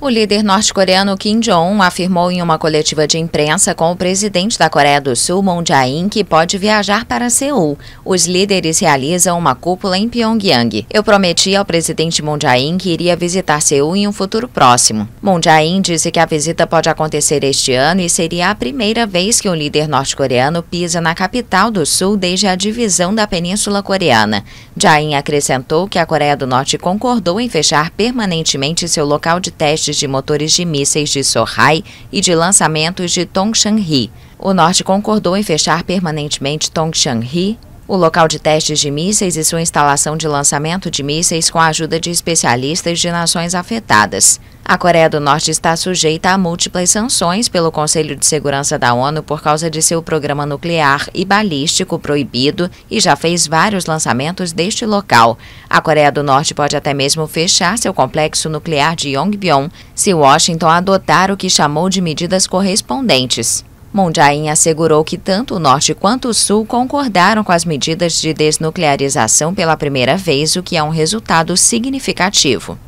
O líder norte-coreano Kim Jong-un afirmou em uma coletiva de imprensa com o presidente da Coreia do Sul, Moon Jae-in, que pode viajar para Seul. Os líderes realizam uma cúpula em Pyongyang. Eu prometi ao presidente Moon Jae-in que iria visitar Seul em um futuro próximo. Moon Jae-in disse que a visita pode acontecer este ano e seria a primeira vez que um líder norte-coreano pisa na capital do Sul desde a divisão da Península Coreana. Jae-in acrescentou que a Coreia do Norte concordou em fechar permanentemente seu local de teste testes de motores de mísseis de Sohai e de lançamentos de tongshan O norte concordou em fechar permanentemente tongshan o local de testes de mísseis e sua instalação de lançamento de mísseis com a ajuda de especialistas de nações afetadas. A Coreia do Norte está sujeita a múltiplas sanções pelo Conselho de Segurança da ONU por causa de seu programa nuclear e balístico proibido e já fez vários lançamentos deste local. A Coreia do Norte pode até mesmo fechar seu complexo nuclear de Yongbyon se Washington adotar o que chamou de medidas correspondentes. Mundain assegurou que tanto o Norte quanto o Sul concordaram com as medidas de desnuclearização pela primeira vez, o que é um resultado significativo.